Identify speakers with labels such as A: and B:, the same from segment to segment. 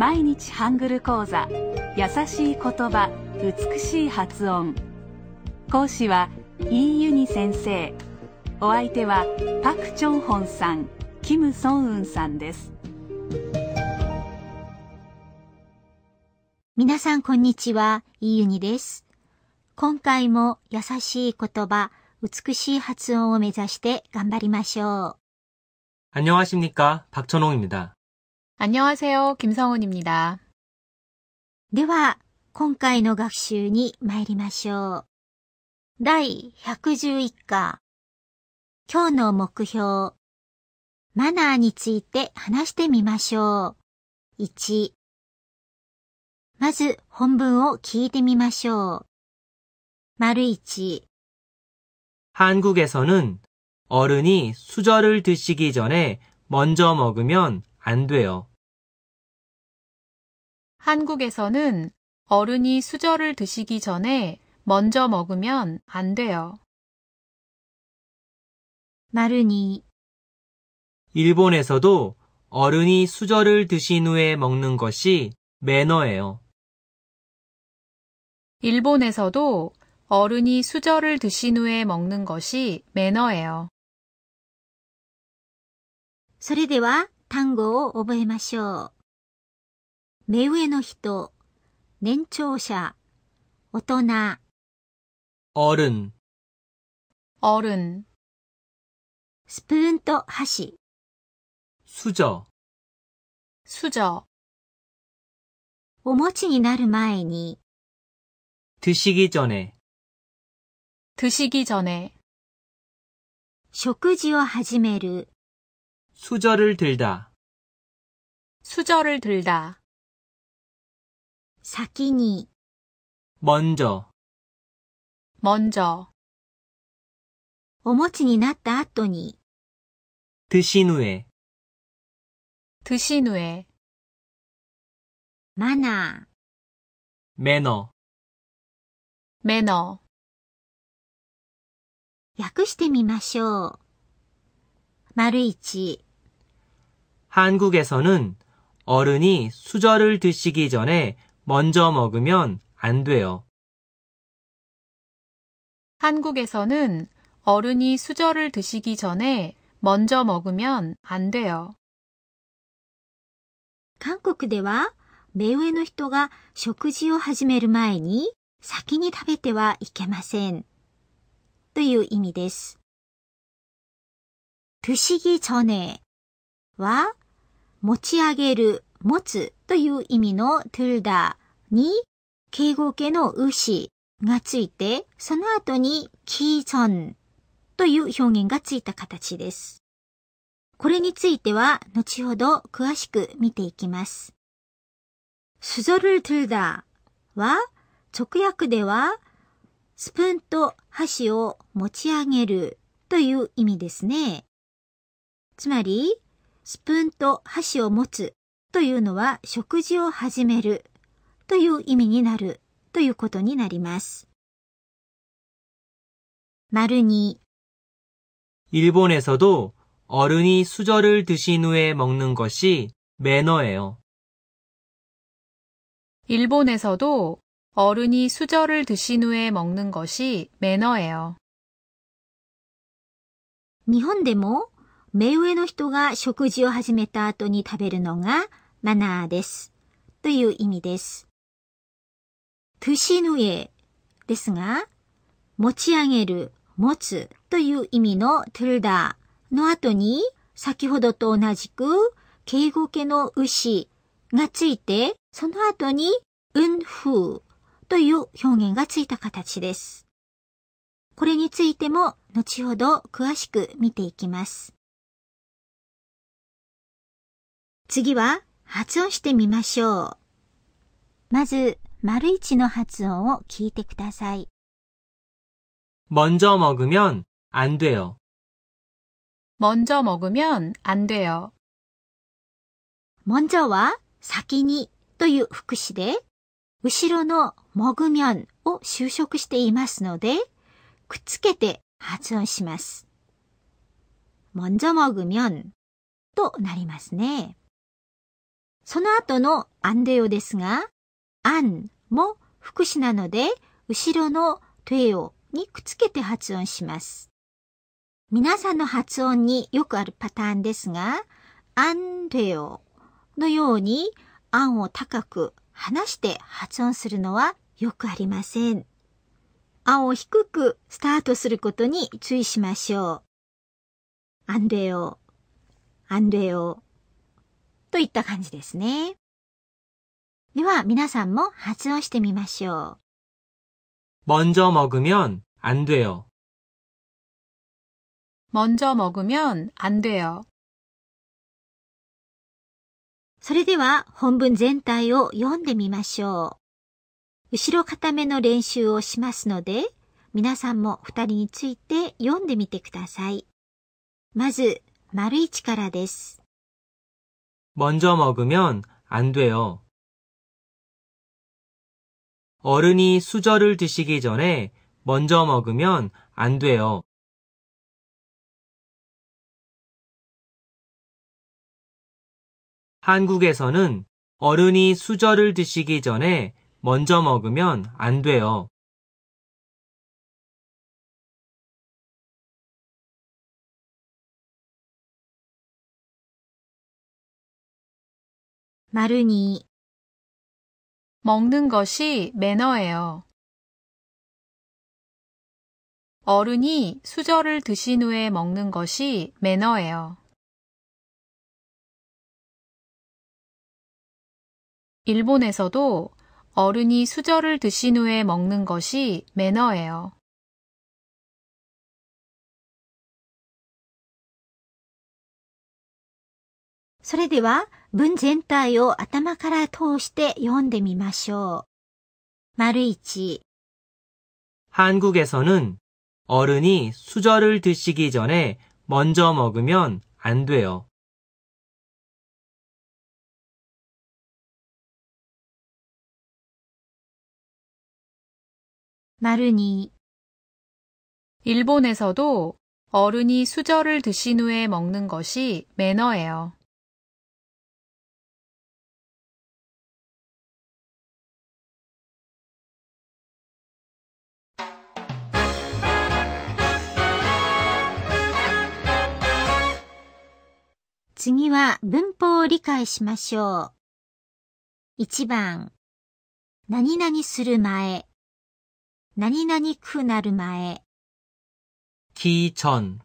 A: 毎日ハングル講座優しい言葉美しい発音講師はイーユニ先生お相手はパク・チョンホンさんキム・ソンウンさんです
B: 皆さんこんにちはイーユニです今回も優しい言葉美しい発音を目指して頑張りましょう。
C: 안녕하십니까박천홍입니다
B: 안녕하세요김성훈입니다では、今回の学習に参りましょう。第111課。今日の目標。マナーについて話してみましょう。1。まず本文を聞いてみましょう。丸1。
C: 韓国에서는어른이수저를드시기전에먼저먹으면안돼요
D: 한국에서는 어른이 수저를 드시기 전에 먼저 먹으면 안
E: 돼요. 마르니
C: 일본에서도 어른이 수저를 드신 후에 먹는 것이 매너예요.
E: 일본에서도 어른이 수저를 드신 후에 먹는 것이 매너예요. それでは単語を覚えましょう。目上の人、年長者、大人。 어른, 어른, スプーンと箸、 수저, 수저, お餅になる前に、
C: 드시기 전에,
E: 드시기 전에, 食事を始める、 수저를 들다, 수저를 들다, 사先니 먼저 먼저 오모ちになった後に 드신 후에 드신 후에 マナ 매너 매너 ー訳してみましょう。丸一
C: 한국에서는 어른이 수저를 드시기 전에 먼저먹으면안돼요
D: 한국에서는어른이수저를드시기전에먼저먹으면안돼요韓国では目上の人
B: が食事を始める前に先に食べてはいけませんという意味です。드시기전에は持ち上げる、持つという意味のトゥに敬語形の牛がついて、その後にキーソんという表現がついた形です。これについては後ほど詳しく見ていきます。수ルトゥダは直訳ではスプーンと箸を持ち上げるという意味ですね。つまり、スプーンと箸を持つというのは食事を始めるという意味になるということになります。
E: 丸に
C: 일본에서도어른이수저를드신후에먹는것이매너예요
D: 일본에서도어른이수저를드신후에먹는것이매너예요日本でも目上の人が
B: 食事を始めた後に食べるのがマナーですという意味です。トゥシヌエですが、持ち上げる、持つという意味のトゥルダの後に、先ほどと同じく、敬語系の牛がついて、その後に、うんふうという表現がついた形です。これについても、後ほど詳しく見ていきます。次は、発音してみましょう。まず、丸一の発音を聞いてください。
C: 먼저먹으면안돼 요。
D: 먼저먹으면안돼요먼저先にという副詞で、
B: 後ろの먹으면を修飾していますので、くっつけて発音します。먼저먹으면となりますね。その後のんでよですが、アンも副詞なので、後ろのとえをにくっつけて発音します。皆さんの発音によくあるパターンですが、あんとえをのように、アンを高く離して発音するのはよくありません。ンを低くスタートすることに注意しましょう。アンデオ、アンデオ、といった感じですね。では皆
E: さんも発音してみましょう。
C: 먼저먹으면안돼
E: 요。 먼저먹으면안돼 요。 それでは本文全体を読んでみま
B: しょう。後ろ固めの練習をしますので、皆さんも二人について読んでみてください。まず、丸一からで
C: す。먼저먹으면안돼요 어른이 수저를 드시기 전에 먼저 먹으면
E: 안 돼요. 한국에서는 어른이 수저를 드시기 전에 먼저 먹으면 안 돼요. 마르니 먹는 것이 매너예요. 어른이 수저를 드신 후에 먹는 것이 매너예요. 1본에서도 어른이 수저를 드신 후에 먹는 것이 매너예요. 소리대 文全体を頭から通して読んでみましょう。丸1
C: 한국에서는 어른이 수저를 드시기 전에 먼저 먹으면 안 돼요.
E: 마르니 일본에서도 어른이 수저를 드신 후에 먹는 것이 매너예요.
B: 次は文法を理解しましょう。1番、
E: 何々する前、何々くなる前。
C: 기전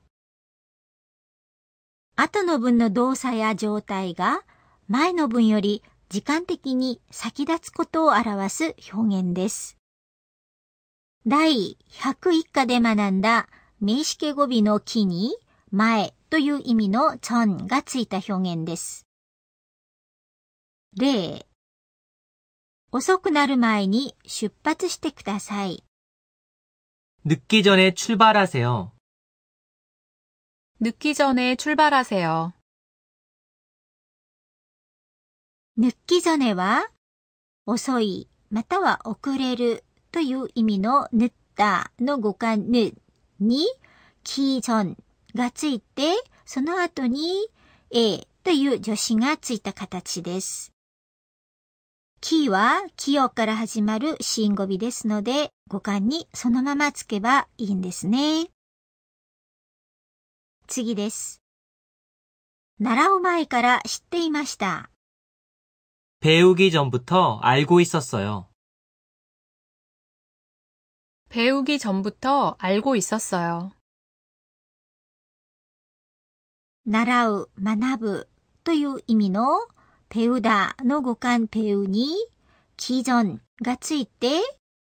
E: 後の文の
B: 動作や状態が前の文より時間的に先立つことを表す表現です。第101課で学んだ名詞形語尾の木に前という意味のちゃんがつい
E: た表現です。例遅くなる前に出発してください。
C: 늦기전에출발하세 요。
E: 늦기전에출발하세 요。 늦기전에は遅
B: いまたは遅れるという意味のぬったの語感に、がついて、その後に A という助詞がついた形です。キーは器用から始まる子音語尾ですので、語感にそのままつけばいいんです
E: ね。次です。習う前から知っていました。
C: 배우기전부터알고있었어요
E: 배우기전부터알고있었어요習う、学
B: ぶという意味のペウダの語感ペウに、既
E: 存がついて、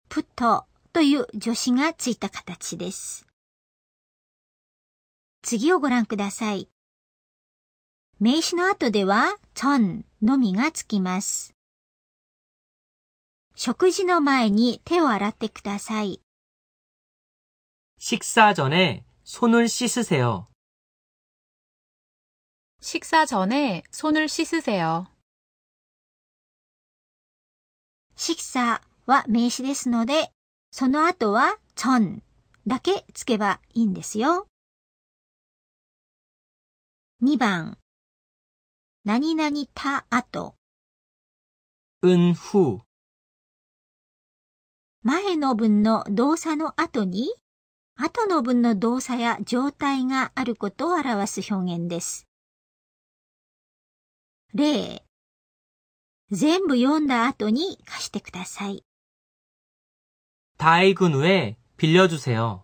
E: プットという助詞がついた形です。次をご覧ください。名詞の後では、チョンのみがつきます。食事の前に手を洗ってください。식사전에손을씻으세 요。 식사전에손을씻으세요は名詞ですので、その後はチだけつけばいいんですよ。2番、何々た後。うんふ。前の文の動作の後に、
B: 後の文の動作や状態があることを表す表現です。
E: 例。全部読んだ後に貸してください。다읽은후에빌려주세요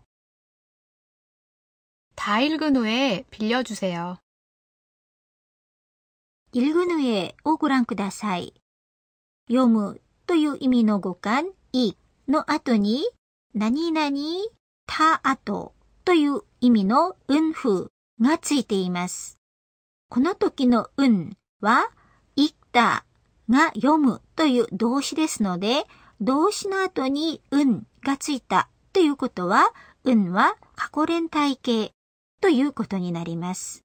E: 다읽은후에빌려주세요읽은후에をご覧ください。読むとい
B: う意味の語感、いの後に、何々、た後という意味のうんふがついています。この時のうんは、行ったが読むという動詞ですので、動詞の後にうんがついたということは、うんは過去連体形ということになります。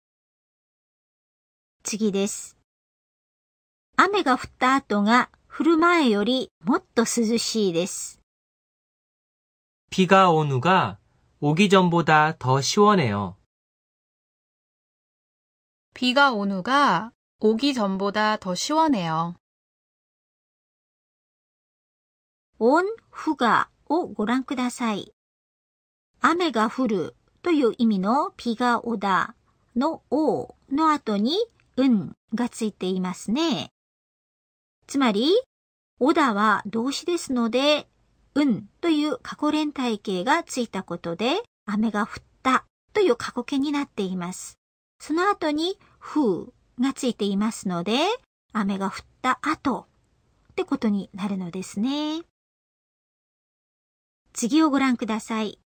B: 次です。雨が降った後が降る前より
E: もっと涼しいです。
C: 비가온후가오기전보다더시원해요
E: 비가온후가오기전보다더시원해요온후가をご覧ください。雨
B: が降るという意味のピガオダの O の後にうんがついていますね。つまり、オダは動詞ですので、うんという過去連体形がついたことで、雨が降ったという過去形になっています。その後に、ふうがついていますので、雨が降った後ってことになるので
E: すね。次をご覧ください。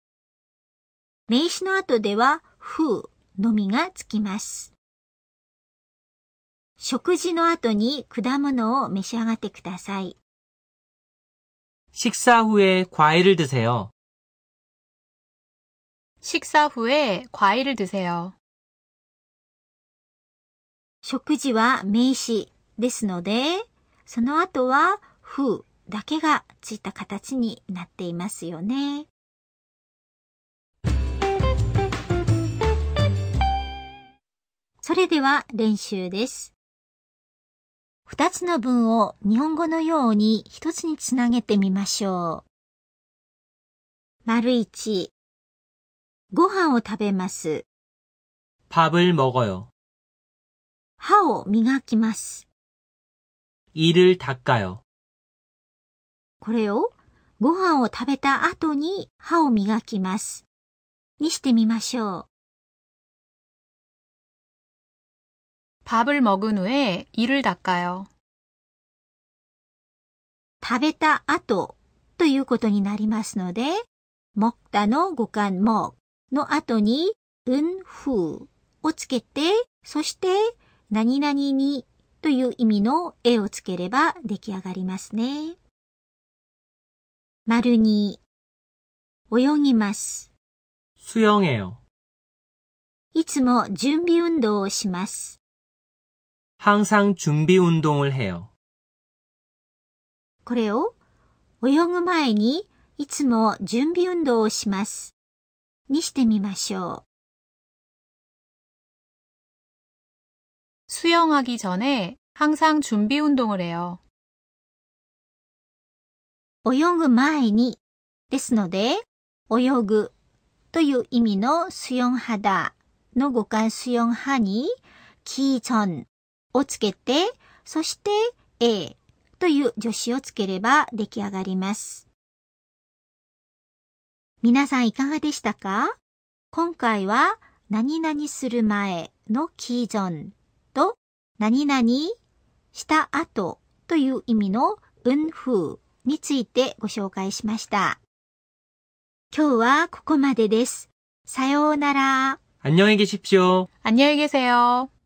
E: 名詞の後では、風のみがつきます。食事の後に果物を召し上がってください。식사후에과일을드세 요。 食사후에과일을드세 요。
B: 食事は名詞ですので、その後は風だけがついた形になっていますよね。それでは練習
E: です。二つの文を日本語のように一つにつなげてみましょう。丸一、ご飯を食べます。밥을먹어 요。 歯を磨きます。
C: 胃を닦아요
E: これをご飯を食べた後に歯を磨きます。にしてみましょう。밥을먹은후에닦아요食べ
B: た後ということになりますので、먹다の語感먹の後にうんふうをつけて、そして何々にという意味の絵をつければ出来上がりますね。
E: 丸に泳ぎます。수영해 요。 いつも準備運動をします。
C: 항상을해 요。
E: これを泳ぐ前にいつも準備運動をします。にしてみましょう。수영하기전에항상준비운동을해요
D: 泳ぐ前にですので、泳ぐとい
B: う意味の수영하다の語感수영하に、기전をつけて、そしてえという助詞をつければ出来上がります。皆さんいかがでしたか今回は何々する前のキージョンと何々した後という意味の運風についてご紹介しました。今日はここまでです。
D: さようなら。
C: 안녕히계십시 오。
D: 안녕히계세 요。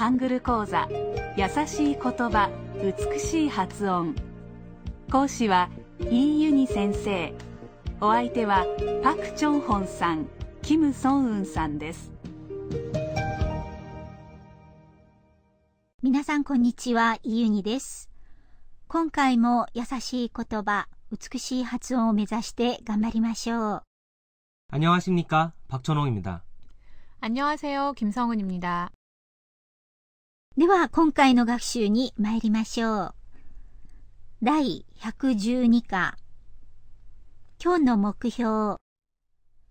A: ハングル講座優しい言葉美しい発音講師はイーユニ先生お相手はパク・チョンホンさんキム・ソンウンさんです
B: 皆さんこんにちはイーユニです今回も優しい言葉美しい発音を目指して頑張りましょう
C: 안녕하십니까박천홍입니다
B: 안녕하세요김성은입니다では、今回の学習に参りましょう。第112課。今日の目標。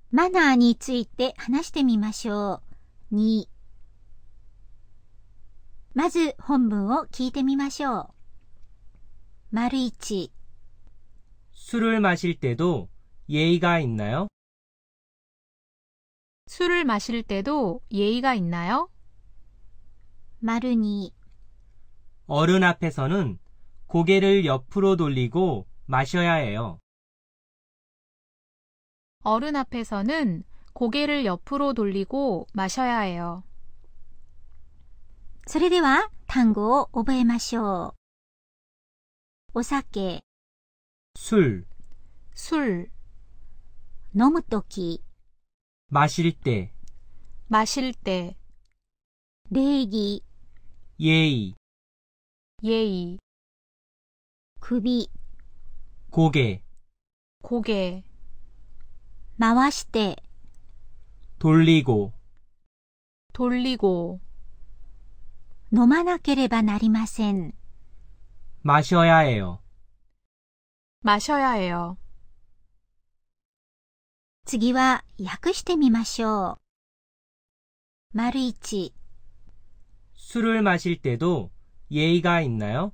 B: マナーについて話してみましょう。2。まず本文を聞いてみましょう。丸
D: 1。
C: 술을마실때도예의가있나요
D: 술을마실때도예의가있나요 마르니
C: 어른 앞에서는 고개를 옆으로 돌리고 마셔야 해요.
D: 어른 앞에서는 고개를 옆으로 돌리고 마셔야 해요. それでは単語を覚えましょうお
C: 술,
B: 술, 飲むとき、
C: 마실 때,
D: 마실 때, 礼儀、イェイ、イェイ、首、焦げ。焦げ。回して、
C: 돌리고
D: 돌리고
B: 飲まなければなりません。
C: 마셔야해요
E: 마셔야해요次は訳してみましょう。丸一、
C: 술을마실때도예의가있나요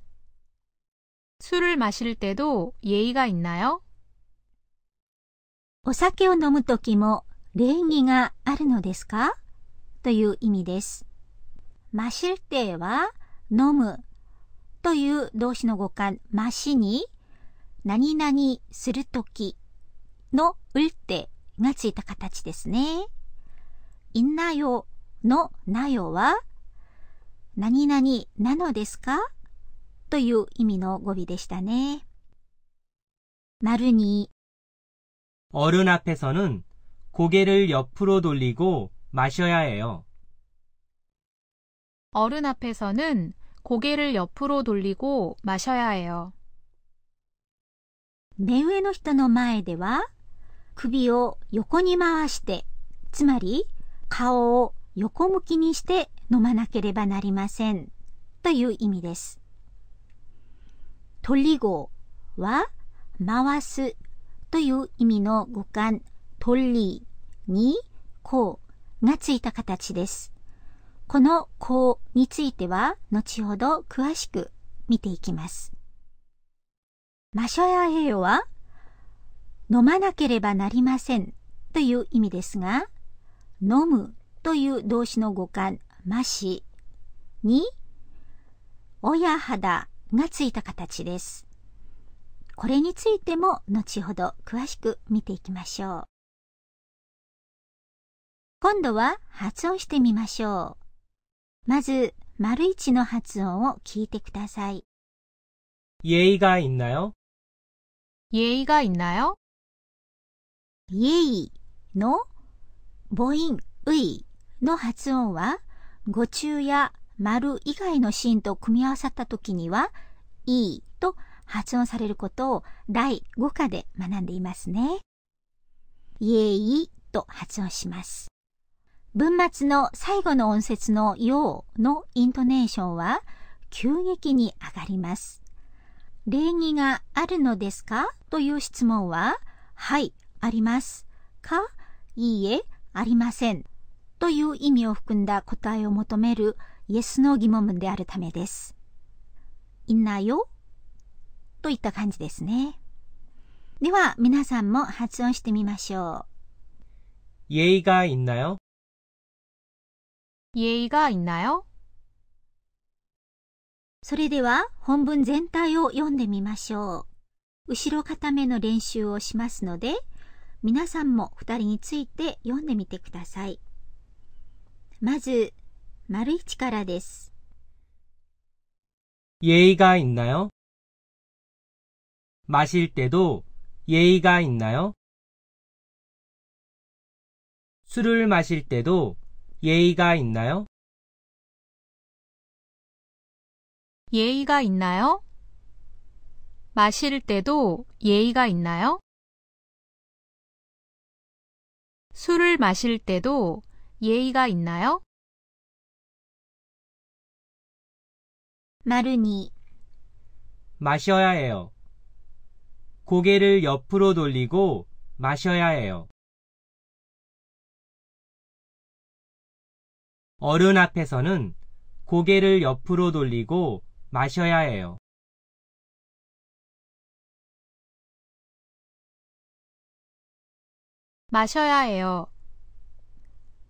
D: 술을마실때도예의가있나요お酒を飲むと
B: きも礼儀があるのですかという意味です。ましるては飲むという動詞の語感ましに何々するときのうルてがついた形ですね。いんなよのなよは何々なのですかという意味の語尾でしたね。なるに。
C: 어른앞에서는고개를옆으로돌리고마셔야해요
D: 어른앞에서는고개를옆으로돌리고마셔야해요目上の人の前では首を横
B: に回して、つまり顔を横向きにして飲まなければなりませんという意味です。トリゴは回すという意味の語感トリにこうがついた形です。このこうについては後ほど詳しく見ていきます。マショヤヘヨは飲まなければなりませんという意味ですが、飲むという動詞の語感ましに親肌がついた形です。これについても後ほど詳しく見ていきましょう。今度は発音してみましょう。まず、丸一の発音を聞いてください。
C: 예의가なよ。
B: 家예의가있イ요예의の母音ういの発音は語中や丸以外のシーンと組み合わさった時には、いいと発音されることを第5課で学んでいますね。イエイと発音します。文末の最後の音節のようのイントネーションは急激に上がります。礼儀があるのですかという質問は、はい、あります。か、いいえ、ありません。という意味を含んだ答えを求める Yes の疑問文であるためです。いんなよといった感じですね。では皆さんも発音してみましょ
C: う。いんなよ。나요
B: 예がいんなよ。それでは本文全体を読んでみましょう。後ろ固めの練習をしますので、皆さんも二人について読んでみてください。
C: まず、丸一からです。예의가있나요마실때도예의가있나요
E: 술을 마실 때도 예의가 있나요? 예의가 있나요? 마실 때도 예의가 있나요? 술을 마실 때도 예의가 있나요? 마르니
C: 마셔야 해요. 고개를 옆으로 돌리고 마셔야 해요. 어른 앞에서는
E: 고개를 옆으로 돌리고 마셔야 해요. 마셔야 해요.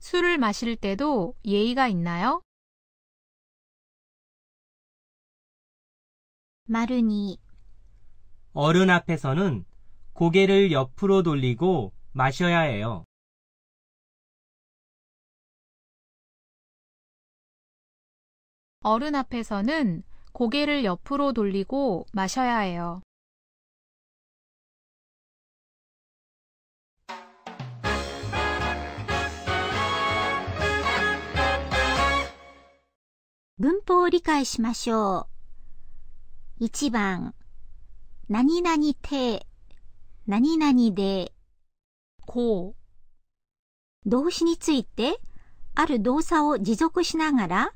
E: 술을 마실 때도 예의가 있나요? 마르니
C: 어른 앞에서는 고개를 옆으로 돌리고 마셔야 해요.
E: 어른 앞에서는 고개를 옆으로 돌리고 마셔야 해요.
B: 文法を理解しましょう。1番、何々て、何々で、こう。動詞について、ある動作を持続しながら、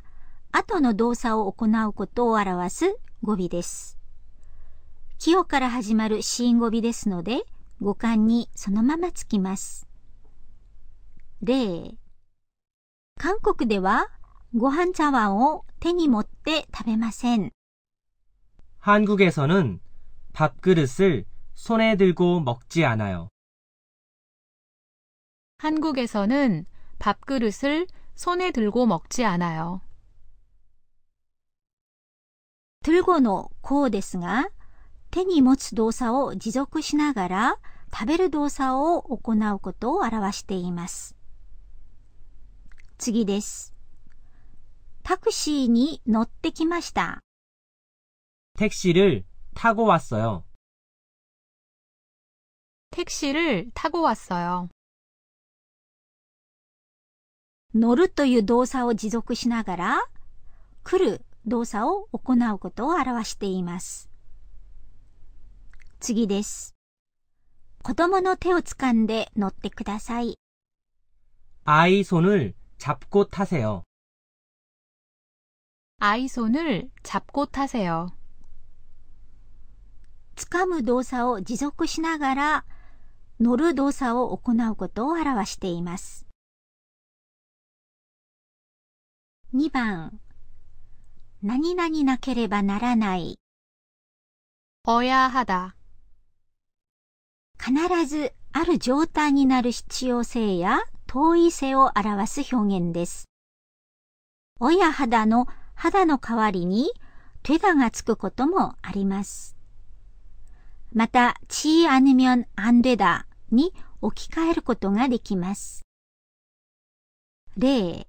B: 後の動作を行うことを表す語尾です。清から始まる死因語尾ですので、語感にそのままつきます。例、韓国では、ご飯茶碗を手に持って食べません。
C: 韓国에서는밥그릇을손에들고먹지않아 요。
D: 한국에서는밥그릇을손에들고먹지않아요들
B: 고노고ですが手に持つ動作を持続しながら食べる動作を行うことを表しています。
E: 次です。タクシーに乗ってきました。
C: 택시를타고왔어요
E: 택시를타고왔어요乗
B: るという動作を持続しながら、来る動作を行うことを表しています。次です。子供の手を掴んで乗ってください。
C: 아이손을잡고타세 요。
D: 아이손을잡고타세요掴む動作を持続しながら
B: 乗る動作を行うことを表しています。
E: 2番何々なければならない。おやはだ。必
B: ずある状態になる必要性や遠い性を表す表現です。おやはだの肌の代わりに手だがつくこともあります。また、ちいあぬみょんあんでだに置き換えることができます。例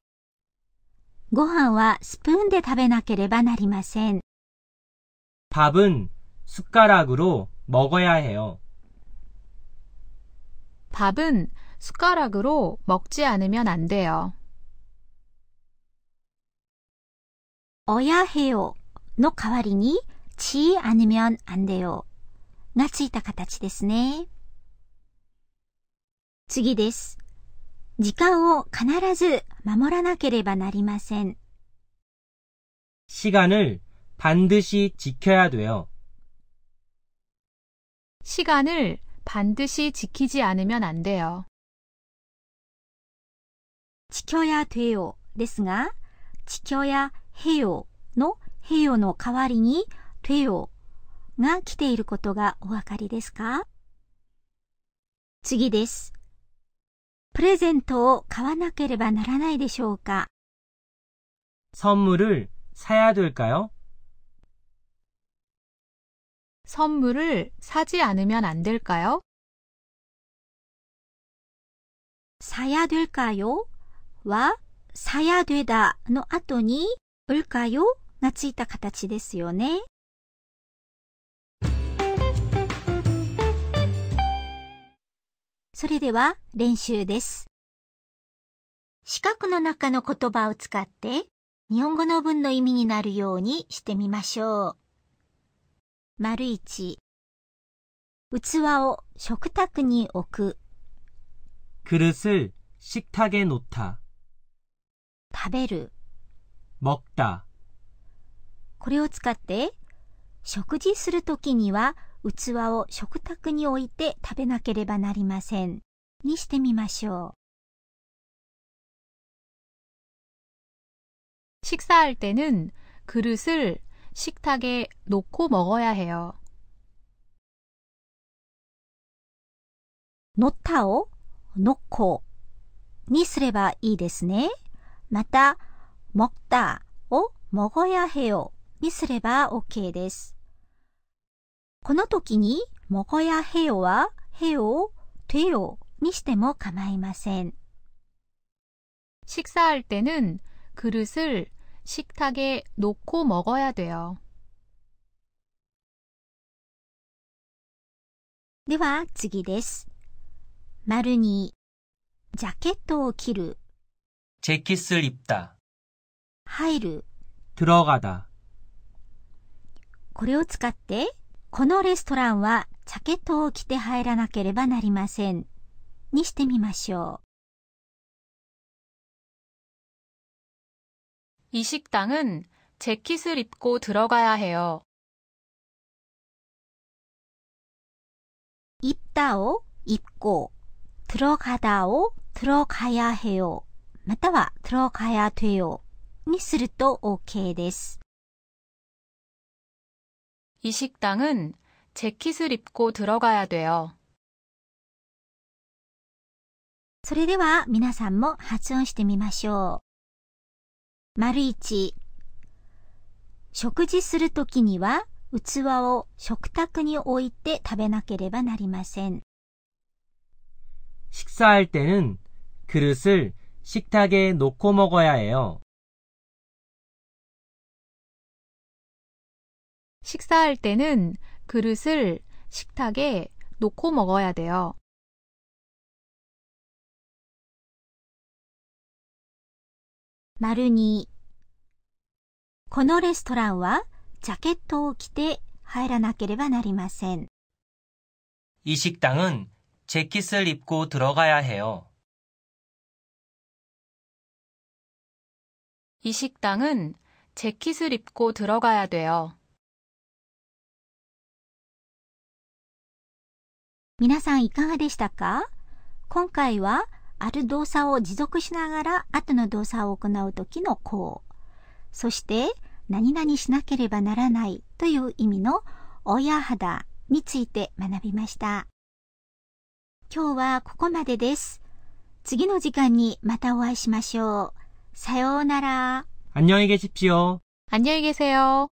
B: ご飯はスプーンで食べなければなりません。
C: 밥은숟가락으로먹어야해 요。
D: 밥은숟가락으로먹지않으면안돼요어야해요の代わりに
B: 지않으면안돼요がついた形ですね。次です。時間を必ず守らなければなりません。
C: 시간을반드시지켜야돼요
D: 시간을반드시지키지않으면안돼요지켜야돼요ですが、지켜야へよのへよの代わりに
B: てよが来ていることがお分かりですか次です。プレゼントを買わなければならないでしょう
E: か
C: 선물을사야될까요
E: 선물을사지않으면안될까요사야될까요は、
B: さやでだの後に、「うるかよ」がついた形ですよね。それでは練習です。四角の中の言葉を使って日本語の文の意味になるようにしてみましょう。丸一、器を食卓に置く。
C: 그릇을식탁에놓다食べる먹다
B: これを使って、食事するときには器を食卓に置いて食べなければ
E: なりません。にしてみましょう。식사할때는그릇을식탁에놓고먹어야해요ったをのこにすればいいですね。
B: また、먹다を먹어야해요にすれば OK です。この時に、먹어야해요は、해 요、
D: てよにしても構いません。식사할때 는、 그릇을식탁에놓고먹어야돼 요。
E: では、次です。丸2、ジャケットを着る。
C: ジェキスを입 다。 入る。들어가다
B: これを使って、このレストランはジャケットを着て入らなければなりません。にしてみましょ
E: う。이식당은재킷을입고들어가야해 요。 입다오입고들어가다오들어가야해요または들어가야돼요にすると OK です。이식당은재킷을입고들어가야돼요それでは皆さんも発音してみましょ
B: う。丸一、食事するときには器を食卓に置いて食べなければなりません。
C: 식사할때는그릇을식탁에놓고먹
E: 어야해요 식사할 때는 그릇을 식탁에 놓고 먹어야 돼요. 마루니このレストランはジャケットを着て入ら이
C: 식당은 재킷을 입고 들어가야 해요.
E: 이 식당은 재킷을 입고 들어가야 돼요. 皆さんいかがで
B: したか今回は、ある動作を持続しながら後の動作を行う時のこう。そして、何々しなければならないという意味の親肌について学びました。今日はここまでです。次の時間にまたお会いしましょう。
D: さようなら。
C: 안녕히계십시 오。
D: 안녕히계세요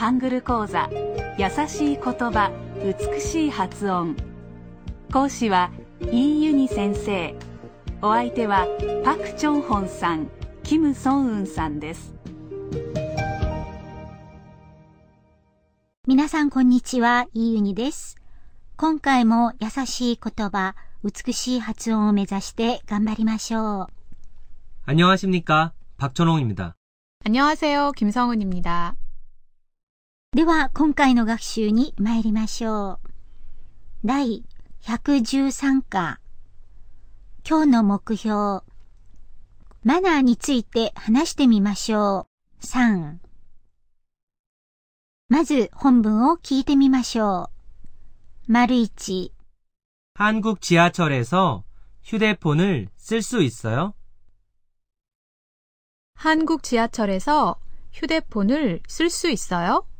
A: ハングル講座優しい言葉美しい発音講師はイーユニ先生お相手はパク・チョンホンさんキム・ソンウンさんです皆さんこんにちはイーユニです
B: 今回も優しい言葉美しい発音を目指して頑張りましょう
C: 안녕하십니까박천홍입니다
B: 안녕하세요김성훈입니다では、今回の学習に参りましょう。第113課。今日の目標。マナーについて話してみましょう。3。まず本文を聞いてみましょう。
D: 丸1。
C: 韓国지하철에서휴대폰을쓸수있어요
D: 한국지하철에서휴대폰을쓸수있어요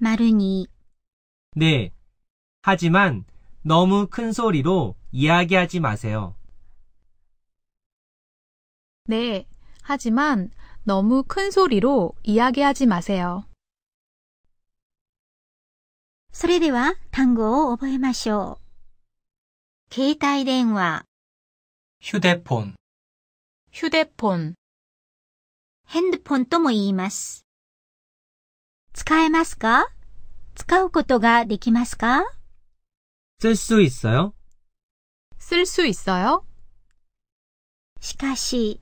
D: 丸に
C: 네하지만너무큰소리로이야기하지마세요
D: 네하지만너무큰소리로이야기하지마세요それ
E: では単語を覚えましょう。携帯電話휴대폰휴대폰ヘンドポンとも言います。使えますか使うことがで
B: きますか
C: 쓸수있어요
B: 쓸수있어요しかし、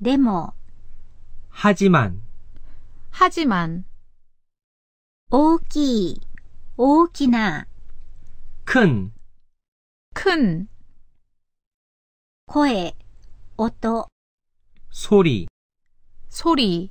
B: でも、
C: はじまん、
D: はじまん、大きい、大きな、くん、くん、
B: 声、音、소 리、 소 리、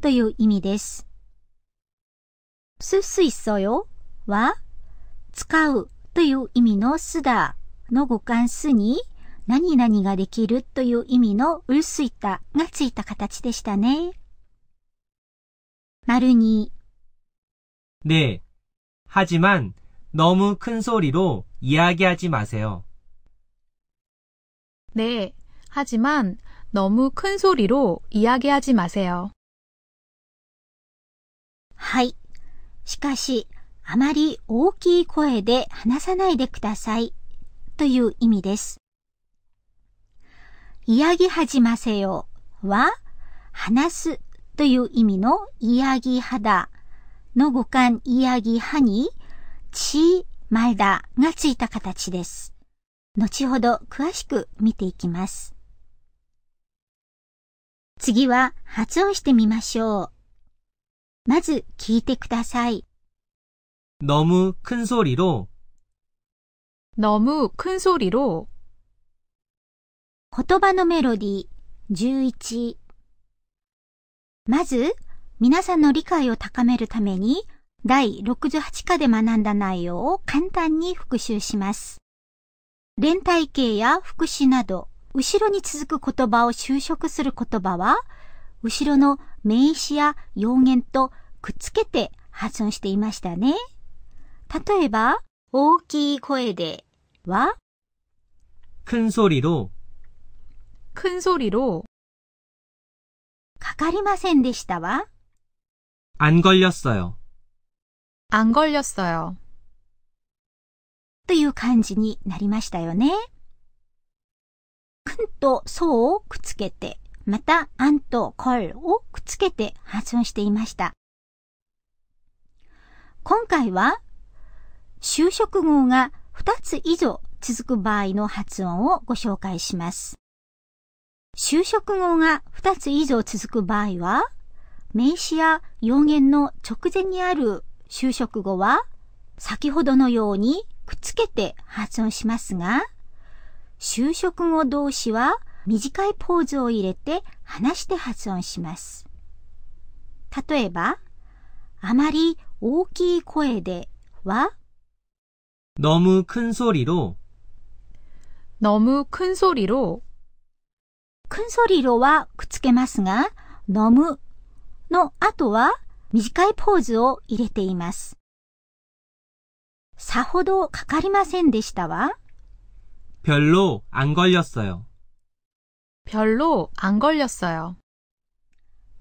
B: という意味です。すすいそよは、使うという意味のすだの語感すに、何々ができるという意味のうすいたがついた形でしたね。丸2。
C: 네。 하지만너무큰소리로이야기하지마세 요。
D: 네。 하지만너무큰소리로이야기하지마세요はい。
B: しかし、あまり大きい声で話さないでください。という意味です。いやぎはじませよは、話すという意味のいやぎはだの語感いやぎはに、ち、まいだがついた形です。後ほど詳しく見ていきます。次は発音してみましょう。まず聞いてください。
C: 너무큰소리로
B: 너무큰소리로言葉のメロディー11まず、皆さんの理解を高めるために、第68課で学んだ内容を簡単に復習します。連帯形や副詞など、後ろに続く言葉を修飾する言葉は、後ろの名詞や用言とくっつけて発音していましたね。例えば、大きい声では、
C: 큰소리로
B: 큰소리로かかりませんでしたわ。
C: 안걸렸어요
B: 안걸렸어요という感じになりましたよね。くんとそうをくっつけて、また、アンとコルをくっつけて発音していました。今回は、就職号が2つ以上続く場合の発音をご紹介します。就職号が2つ以上続く場合は、名詞や用言の直前にある就職語は、先ほどのようにくっつけて発音しますが、就職語同士は短いポーズを入れて話して発音します。例えば、あまり大きい声では、
C: 너무큰소리로
B: 너무큰소리로큰소리로はくっつけますが、너무の後は短いポーズを入れています。さほどかかりませんでしたわ。
C: 별로안걸렸어요
B: 별로안걸렸어요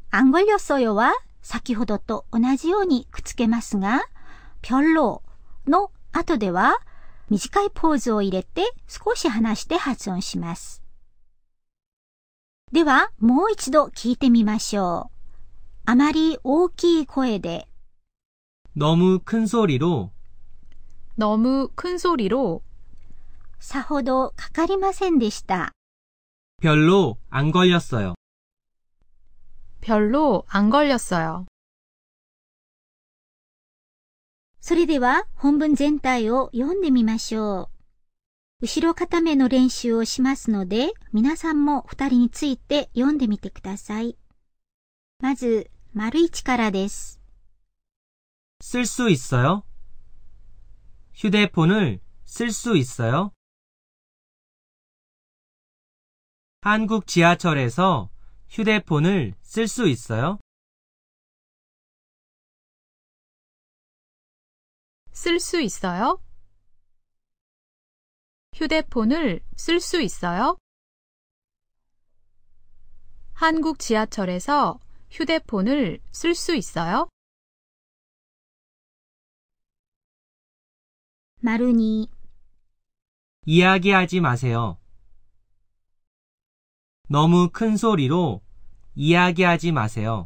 B: 안걸렸어요は、先ほどと同じようにくっつけますが、별로の後では短いポーズを入れて少し話して発音します。では、もう一度聞いてみましょう。あまり大きい声で。
C: 너무큰소리로
B: 너무큰소리로
E: さほどかかりませんでした。
C: 별로안걸렸어요
E: 별로안걸렸어요それでは本文全体を読んでみましょ
B: う。後ろ固めの練習をしますので、皆さんも二人について読んでみてください。まず、丸一からです。
C: 쓸수있어요휴대폰을쓸수있어요 한국 지하철에서
E: 휴대폰을 쓸 수 있어요? 쓸 수 있어요? 휴대폰을 쓸 수 있어요? 한국 지하철에서 휴대폰을 쓸 수 있어요? 마루니
C: 이야기하지 마세요. 너무 큰 소리로 이야기하지 마세요.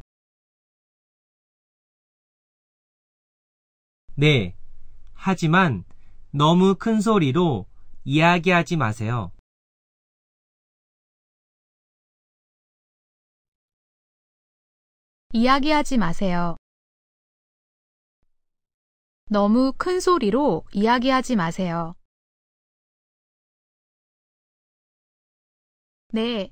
C: 네. 하지만 너무 큰 소리로 이야기하지 마세요.
E: 이야기하지 마세요. 너무 큰 소리로 이야기하지 마세요. 네,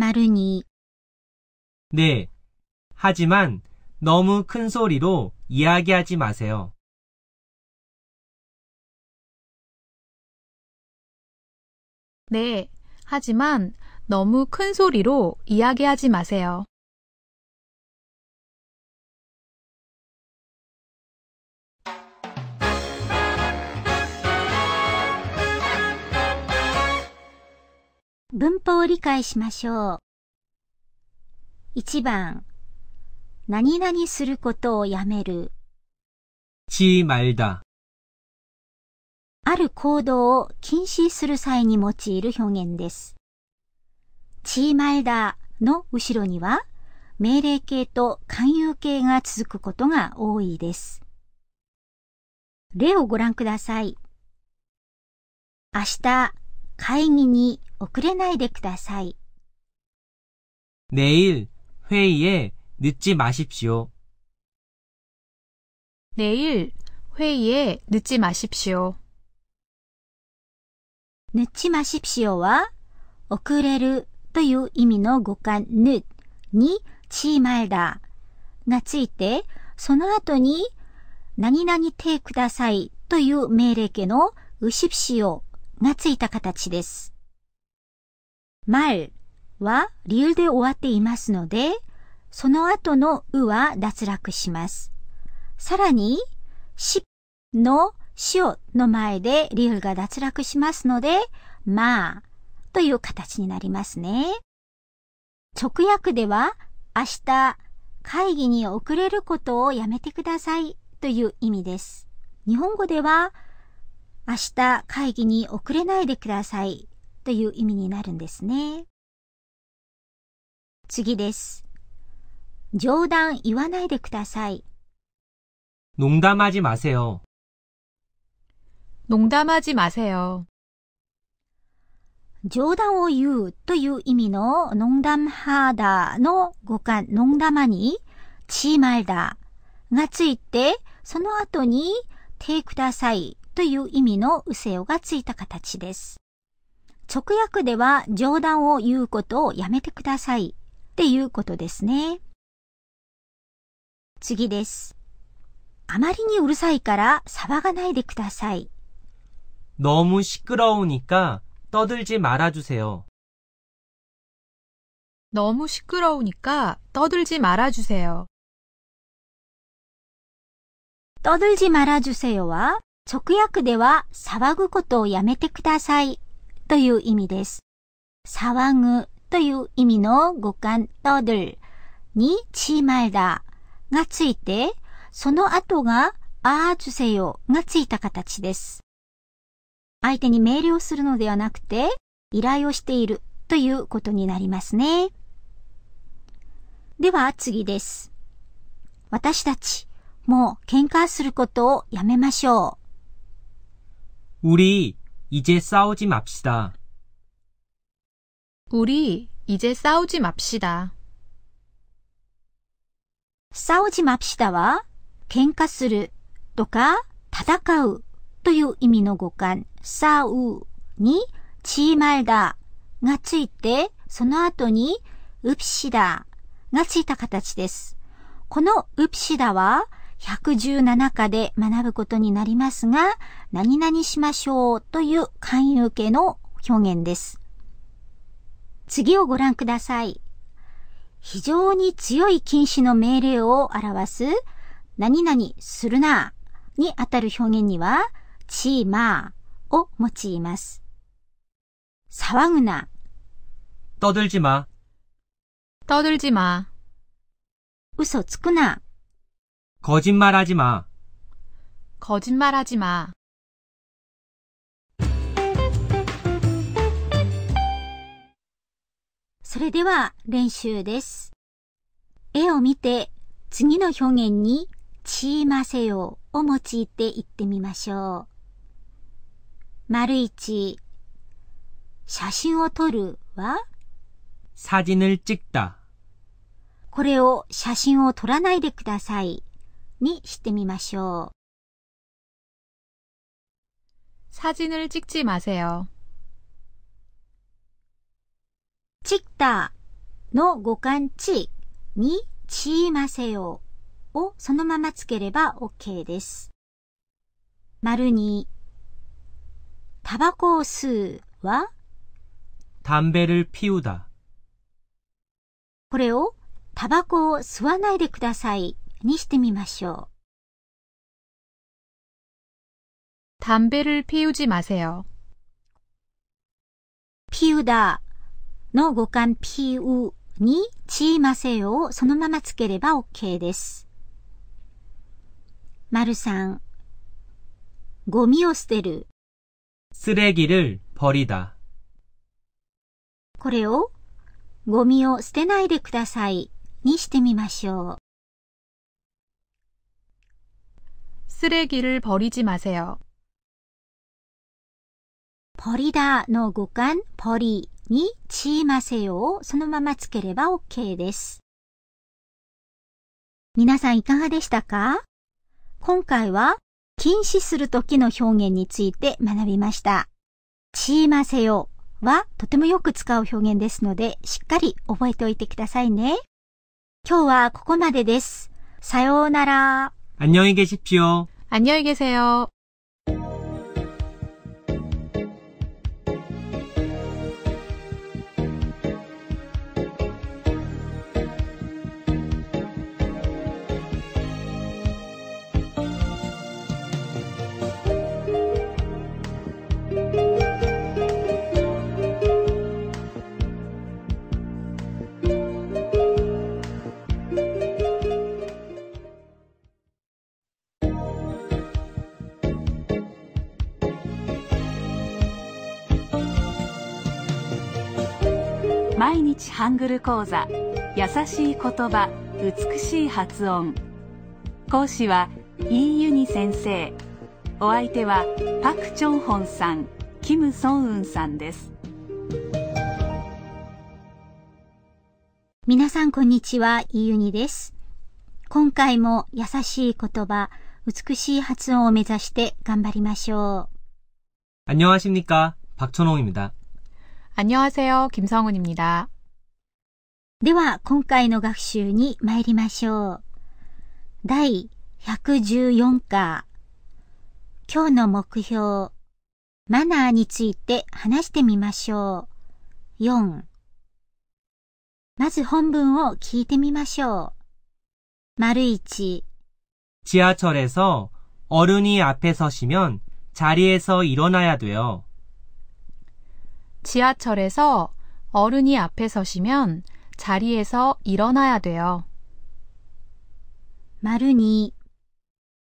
E: 마르니.
C: 네. 하지만 너무 큰 소리로 이야기하지 마세요.
E: 네. 하지만 너무 큰 소리로 이야기하지 마세요.
B: 文法を理解しましょう。1番、何々することをやめる。
C: 지말 다。
B: ある行動を禁止する際に用いる表現です。ちまえだの後ろには、命令形と勧誘形が続くことが多いです。例をご覧ください。明日、会議に遅れないでください。
C: 내일회의에늦지마십시 오。
D: 내일회의에늦지마십시 오。 ぬちましぴ
B: しおは、遅れるという意味の語感ぬにちまえだがついて、その後に、何々てくださいという命令形のうしぴしおがついた形です。말は理由で終わっていますので、その後のうは脱落します。さらに、しのしおの前で理由が脱落しますので、まあという形になりますね。直訳では、明日会議に遅れることをやめてくださいという意味です。日本語では、明日会議に遅れないでくださいという意味になるんですね。次です。冗談言わないでください。
C: 농담하지마세 요。
B: 농담하지마세 요。 冗談を言うという意味の농담하다の語感농담하にま말だがついて、その後にてくださいという意味のうせよがついた形です。直訳では冗談を言うことをやめてくださいっていうことですね。次です。あまりにうるさいから騒がないでください。
C: 너무시끄러우니까떠들지말아주세 요。
E: 너무시끄러우니까떠들지말아주세 요。 떠들지말아
B: 주세요は直訳では騒ぐことをやめてくださいという意味です。騒ぐという意味の語感떠들にちまえだがついて、その後があーじせよがついた形です。相手に命令をするのではなくて、依頼をしているということになりますね。では次です。私たち、もう喧嘩することをやめ
D: ましょ
C: う。우리이제싸우지맙시다
D: 우리이제싸우지맙시다
B: 싸우지맙시다は、喧嘩するとか戦うという意味の語感、싸우に、ちいまいだがついて、その後に、うぴしだがついた形です。このうぴしだは、117課で学ぶことになりますが、何々しましょうという勧誘系の表現です。次をご覧ください。非常に強い禁止の命令を表す、何々するなにあたる表現には、チーマーを用います。騒ぐな。
C: 떠들지 마。
B: 떠들지 마。
D: 嘘つくな。
C: 거짓말하지마
D: 거짓말하지마
B: それでは練習です。絵を見て次の表現にチーマセよを用いていってみましょう。丸一、写真を撮るは
C: 사진을찍다
B: これを写真を撮らないでください。にしてみましょう。
D: 사진을찍지마세요찍다の五感ち
B: にちませよをそのままつければ OK です。丸に、タバコを吸うは、
C: 담배를피우 다。
B: これをタバ
E: コを吸わないでくださいにしてみましょう。담배를피우지마세 요。
D: ピウだの語感ピーにちいませよをそ
B: のままつければ OK です。丸さん、ゴミを捨てる。
C: 쓰레기를버리 다。
B: これをゴミを捨てないでくださいにし
E: てみましょう。쓰레기를버리지마세요버리다の語感
B: 버리にませよをそのままつければ OK です。皆さんいかがでしたか今回は禁止するときの表現について学びました。ちいませよはとてもよく使う表現ですので、しっかり覚えておいてくださいね。今日はここまでです。さようなら。
C: 안녕히 계십시오.
B: 안녕히
D: 계세요.
A: ハングル講座優しい言葉美しい発音講師はイーユニ先生お相手はパク・チョンホンさんキム・ソンウンさんです
B: 皆さんこんにちはイーユニです今回も優しい言葉美しい発音を目指して頑張りましょ
C: う안녕하십니까박천홍입니다
B: 안녕하세요김성훈입니다では、今回の学習に参りましょう。第114課。今日の目標。マナーについて話してみましょう。4。まず本文を聞いてみましょう。丸1。지
C: 하철에서어른이앞에서시면자리에서일어나야돼 요。
D: 지하철에서어른이앞에서시면 자리에서 일어나야 돼요. 마르니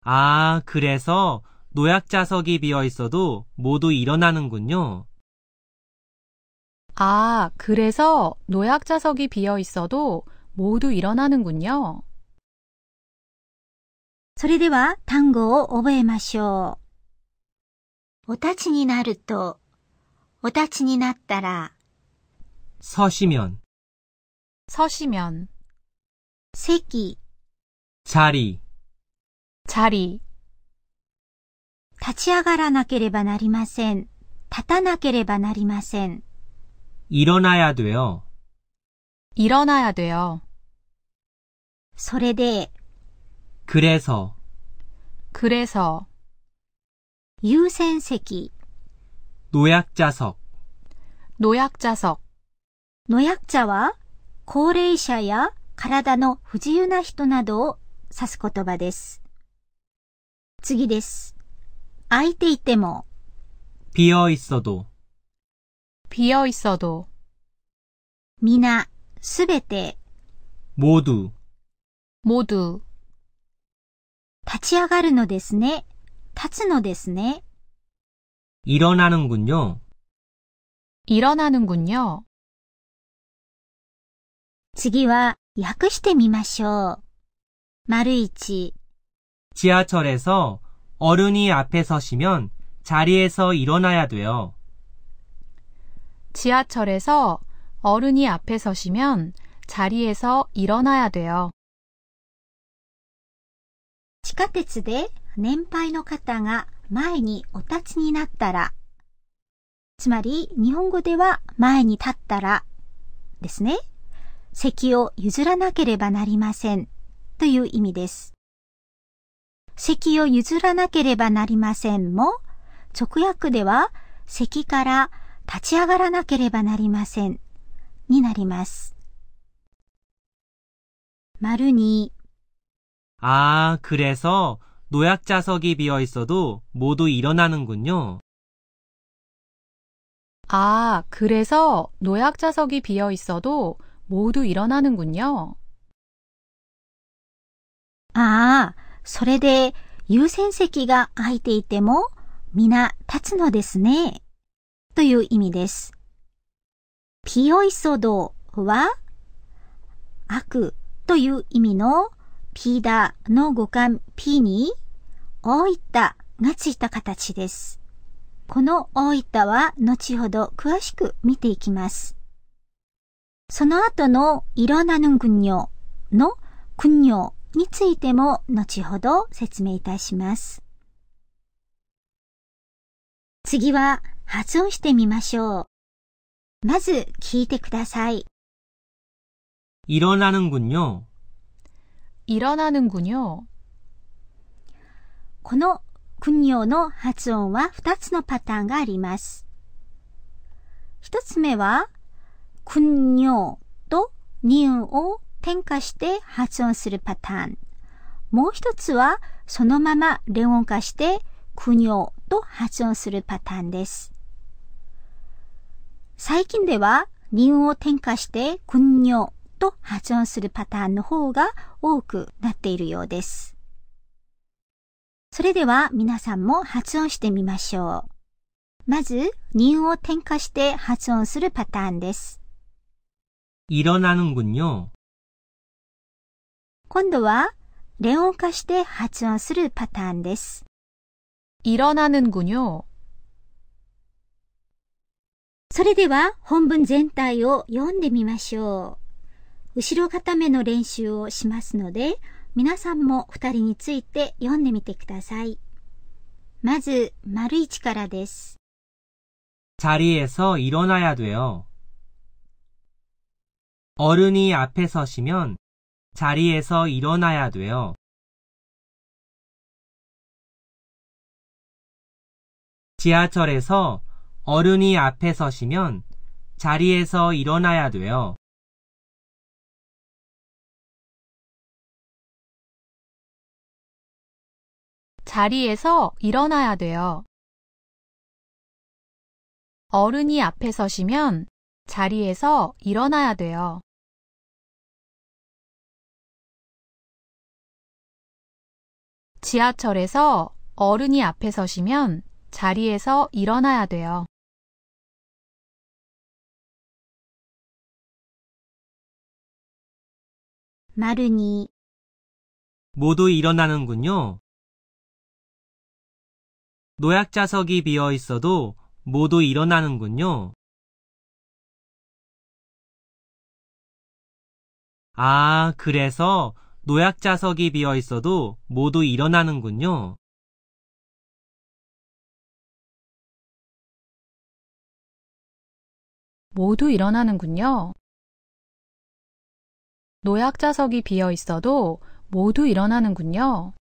C: 아, 그래서 노약자석이 비어 있어도 모두 일어나는군요.
D: 아, 그래서 노약자석이 비어 있어도 모두 일어나는군요.
B: それでは単語を覚えましょう。お立ちになると、お立ちになったら、
C: 서시면
D: 서시면 새끼 자리 자리
B: 立ち上がらなければなりません。立たなければなりません。
C: 일어나야 돼요.
D: 일어나야 돼요. それで、
C: 그래서
D: 그래서
B: 優先席、
C: 노약자석
B: 노약자석 の役者は高齢者や体の不自由な人などを指す言葉です。次です。空いていても。
C: 비어있어
B: 도。 みな、すべて。모 두。 모 두。 立ち上がるのですね。
E: 立つのですね。
C: 일어나는군 요。
E: 일어나는군 요。 次は訳してみましょう。丸一。
C: 지하철에서어른이앞에서시면자리에서일어나야돼요
D: 지하철에서어른이앞에서시면자리에서일어나야돼요地下鉄で年配
B: の方が前にお立ちになったらつまり日本語では前に立ったらですね。席を譲らなければなりませんという意味です。席を譲らなければなりませんも、直訳では席から立ち上がらなければなりませんになります。
D: 丸に
C: ああ、그래서노약자석이비어있어도모두일어나는군요
D: 아그래서노약자석이비어있어도모두일어나는군요
B: 아それで優先席が空いていても皆立つのですね。という意味です。ピオイソドは悪という意味のピダの語感 P に大分がついた形です。この大分は後ほど詳しく見ていきます。その後のいろなぬんにょの군んについても後ほど説明いたします。
E: 次は発音してみましょう。まず聞いてください。
C: いろ일어나는군 요。
B: 일어ぐんにょ。このにょの発音は2つのパターンがあります。1つ目はくんにょとにを転化して発音するパターン。もう一つは、そのまま連音化して、くにょと発音するパターンです。最近では、にを転化して、くんにょと発音するパターンの方が多くなっているようです。それでは皆さんも発音してみましょう。まず、にを転化して発音するパターンです。
C: 일어나는군요
B: 今度は連音化して発音するパターンです。일어나는군요それでは本文全体を読んでみましょう。後ろ固めの練習をしますので、皆さんも二人について読んでみてください。まず、丸一からです。
C: 자리에서일어나야돼 요。 어른이 앞에 서시면
E: 자리에서 일어나야 돼요.
C: 지하철에서 어른이 앞에 서시면 자리에서 일어나야 돼요.
E: 자리에서 일어나야 돼요. 어른이 앞에 서시면 자리에서 일어나야 돼요. 지하철에서 어른이 앞에 서시면 자리에서 일어나야 돼요. 마르니
C: 모두 일어나는군요. 노약자석이 비어 있어도 모두 일어나는군요. 아, 그래서 노약자석이 비어 있어도 모두 일어나는군요.
E: 모두 일어나는군요. 노약자석이 비어 있어도 모두 일어나는군요.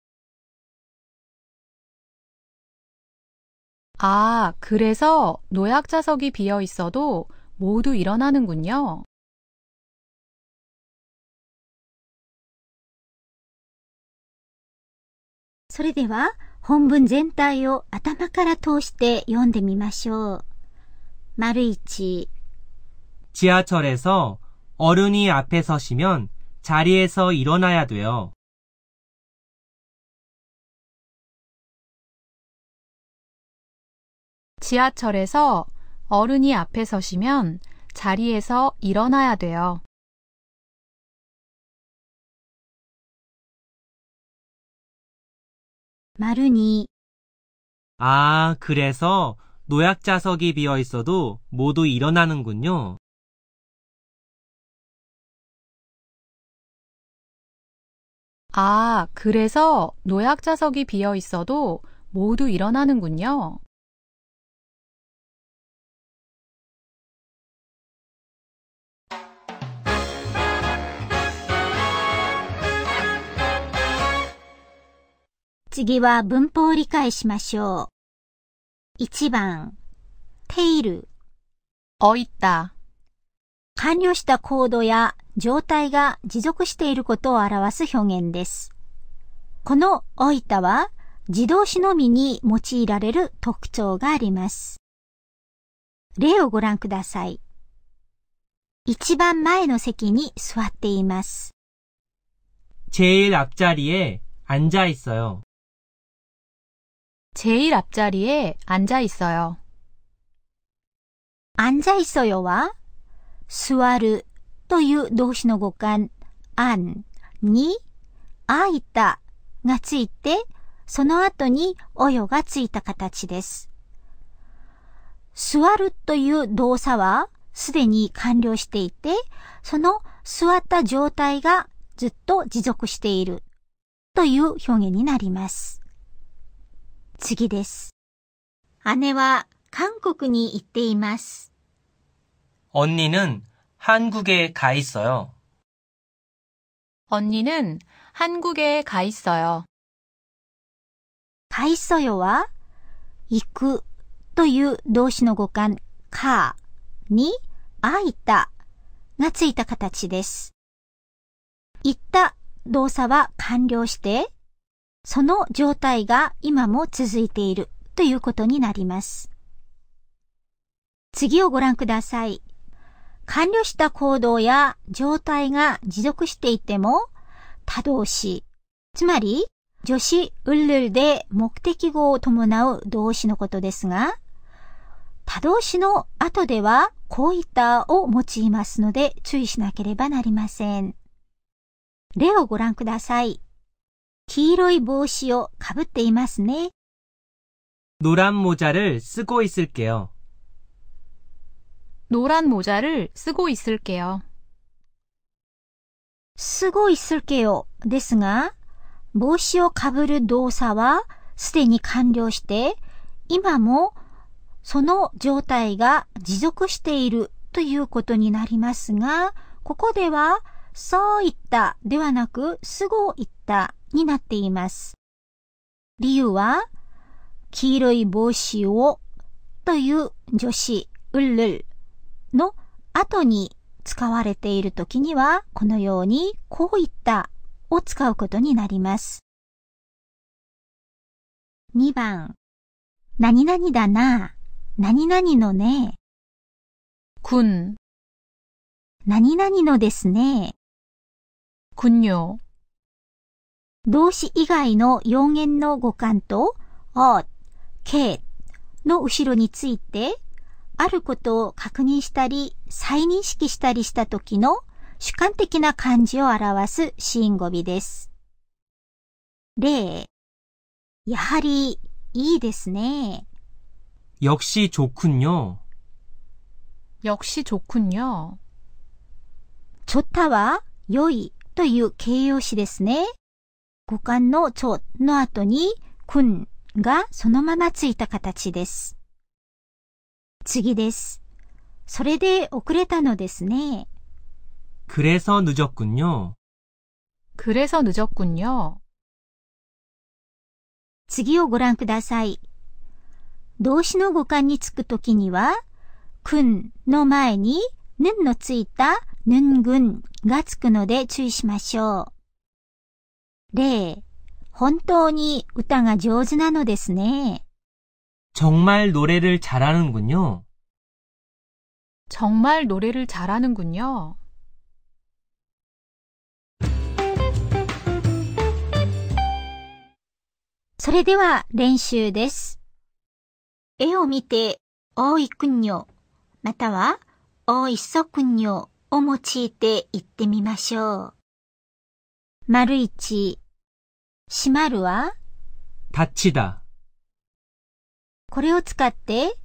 E: 아, 그래서 노약자석이 비어 있어도 모두 일어나는군요. それでは本文全
B: 体を頭から通して読んでみましょう。丸一。
C: 지하철에서어른이앞에서시면자리에서일어나야돼요
E: 지하철에서어른이앞에서시면자리에서일어나야돼요 마루니.
C: 아, 그래서 노약자석이 비어 있어도 모두 일어나는군요.
E: 아, 그래서 노약자석이 비어 있어도 모두 일어나는군요.
B: 次は文法を理解しましょう。1番、テイル。置いた。完了した行動や状態が持続していることを表す表現です。この置いたは、自動詞のみに用いられる特徴があります。例をご覧ください。一番前の席に座っています。
C: 제일앞자리에앉아있어 요。
D: 제일앞자리에앉아있어요앉아있어요
B: は、座るという動詞の語感、あん、に、あいたがついて、その後におよがついた形です。座るという動作はすでに完了していて、その座った状態がずっと持続しているという表現になります。次です。姉は韓国に行っています。
C: 언니는한국에가있어 요。
D: 언니는한국에가있어요가있어요
B: 行くという動詞の語感かにあいたがついた形です。行った動作は完了してその状態が今も続いているということになります。次をご覧ください。完了した行動や状態が持続していても、多動詞、つまり助詞うるるで目的語を伴う動詞のことですが、他動詞の後ではこういったを用いますので注意しなければなりません。例をご覧ください。黄色い帽子をかぶっていますね。
C: 노란모자를쓰고있을게요
D: 노란모자를쓰고있을게요すごいすけ
B: よですが、帽子をかぶる動作はすでに完了して、今もその状態が持続しているということになりますが、ここでは、そういったではなく、すごいったになっています。理由は、黄色い帽子をという助詞、うるるの後に使われている時には、このように、こういった
E: を使うことになります。2番、何々だな、何々のね。ん、何々のですね。んよ。
B: 動詞以外の4弦の語感と、o k の後ろについて、あることを確認したり、再認識したりした時の主観的な感じを表すシーン語尾です。例、やはりいいですね。
C: 역시좋군 요。
B: 역시좋군 요。 ちょたは良いという形容詞ですね。五感の蝶の後に、くんがそのままついた形です。次です。それで遅れたのですね。
C: 그래서늦었군 요。 그
B: 래서늦었군 요。 次をご覧ください。動詞の五感につくときには、くんの前に、ぬんのついたぬんぐんがつくので注意しましょう。例、本当に歌が上手なのですね。
C: 정말노래를잘하는군 요。
D: 정말노래를잘하는군요
B: それでは練習です。絵を見て、おいくんよ、または、おいそくんよを用いて言ってみましょう。丸一、閉まるは
C: 立ちだ。
B: これを使って、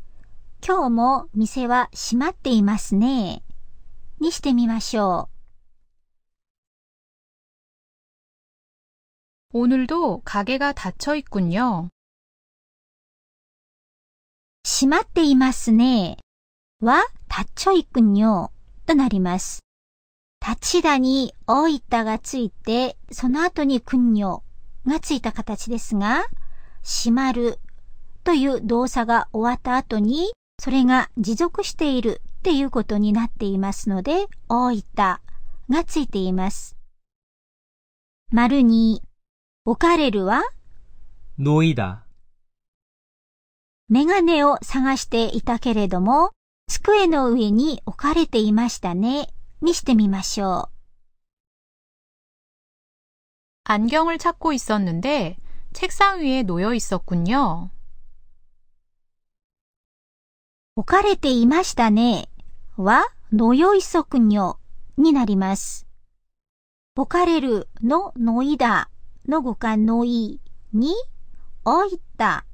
B: 今日も店は閉まっています
E: ね。にしてみましょう。오늘도가게が닫혀있군 요。 閉まっていますね。は、닫혀있군
B: 요。 となります。立ちだに、おいたがついて、その後にくんよがついた形ですが、閉まるという動作が終わった後に、それが持続しているっていうことになっていますので、大分がついています。丸に、置かれるは、
C: のいだ。
B: メガネを探していたけれども、机の上に置か
D: れていましたね。にしてみましょう。안경을찾고있었는데책상위에놓여있었군요置かれていましたねは、
B: のよいそくにょになります。置かれるののいだの語感のいに、おいた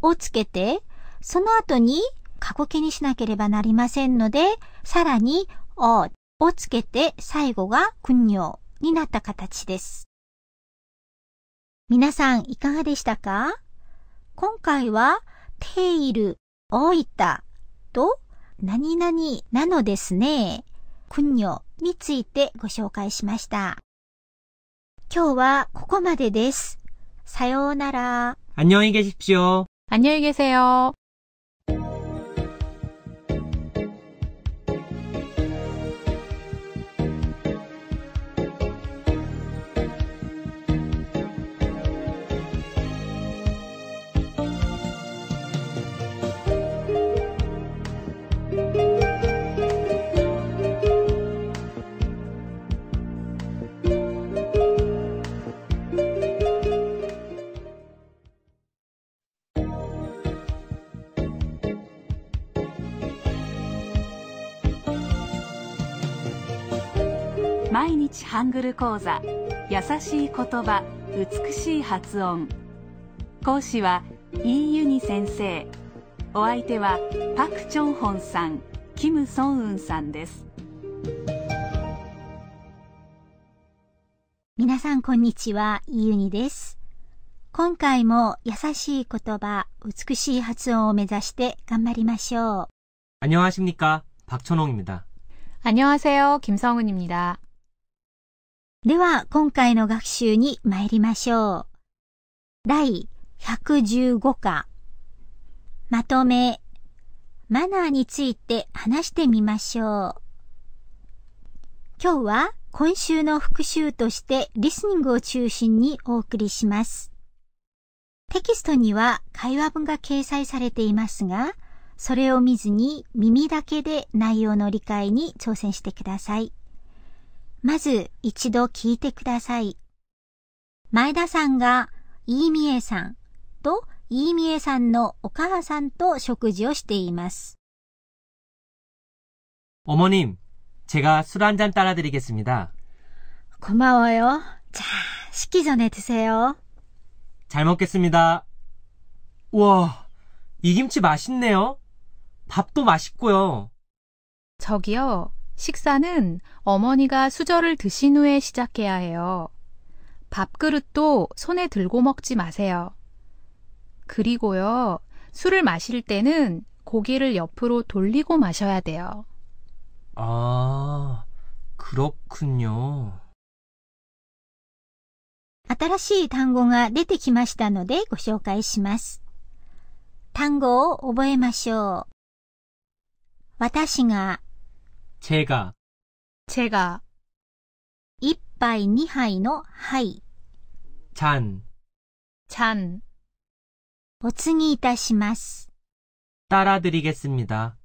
B: をつけて、その後に過去形にしなければなりませんので、さらに、おをつけて最後がくにょになった形です。皆さんいかがでしたか今回は、テイル、大分と、何々なのですね、訓女についてご紹介しました。今日はここまでです。さようなら。
C: 안녕히계십시 오。
D: 안녕히계세요
A: 日ハングル講座優しい言葉美しい発音講師はイーユニ先生お相手はパク・チョンホンさんキム・ソンウンさんです
B: 皆さんこんにちはイーユニです今回も優しい言葉美しい発音を目指して頑張りましょう
C: 안녕하십니까박천홍입니다
B: 안녕하세요김성은입니다では、今回の学習に参りましょう。第115課。まとめ。マナーについて話してみましょう。今日は今週の復習としてリスニングを中心にお送りします。テキストには会話文が掲載されていますが、それを見ずに耳だけで内容の理解に挑戦してください。まず一度聞いてください。前田さんが、いいみえさんと、いいみえさんのお母さんと食事をしています。
C: おもにん、제가술한잔따라드리겠습니す。
B: こまわよ。じゃあ、식기전에드세 요。
C: もっけ습니 다。 うわ、이김치맛있네 요。 밥도맛있고 요。 저
D: 기よ。 식사는 어머니가 수저를 드신 후에 시작해야 해요. 밥그릇도 손에 들고 먹지 마세요. 그리고요, 술을 마실 때는 고기를 옆으로 돌리고 마셔야 돼요.
C: 아, 그렇군요.
B: 新しい単語が出てきましたのでご紹介します。単語を覚えましょう。私が 제가 제가 一杯二杯 하이 잔잔お継ぎ이た시마す
C: 따라드리겠습니다.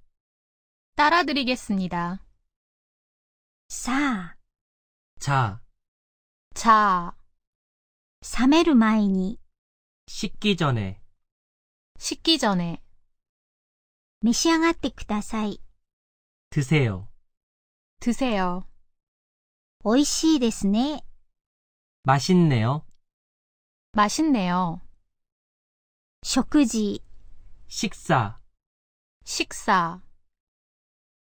E: 따라드리겠습니다. さ 자, 자茶冷め 마이니,
C: 식기 전에
E: 식기 전에 召し上がってくだ
C: 드세요.
E: 드세요. 美味しいですね.
C: 맛있네요.
E: 맛있네요. 食事,
C: 식사,
D: 식사.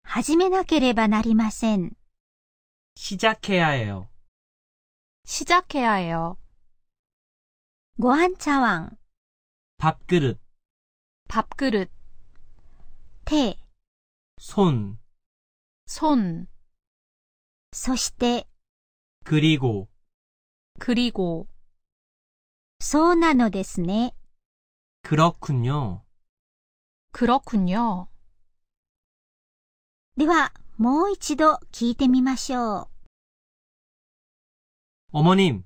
B: 始めなければなりません.
C: 시작해야 해요.
B: 시작해야
E: 해요. ご한차왕
C: 밥그릇,
E: 밥그릇. 手, 손, 손. そして
C: 그리고
E: 그리고 そうなのですね。
C: 그렇군요.
E: 그렇군요. では、もう一度聞いてみましょう。
C: 어머님,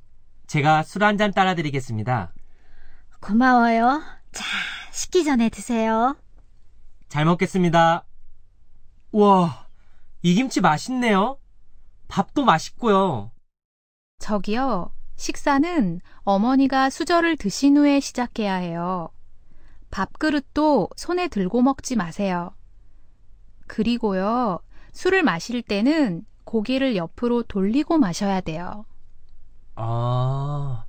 C: 제가 술 한 잔 따라드리겠습니다.
B: 고마워요. 자, 식기 전에 드세요.
C: 잘 먹겠습니다. 우와, 이 김치 맛있네요. 밥도 맛있고요. 저기요.
D: 식사는 어머니가 수저를 드신 후에 시작해야 해요. 밥그릇도 손에 들고 먹지 마세요. 그리고요. 술을 마실 때는 고기를 옆으로 돌리고 마셔야 돼요.
C: 아,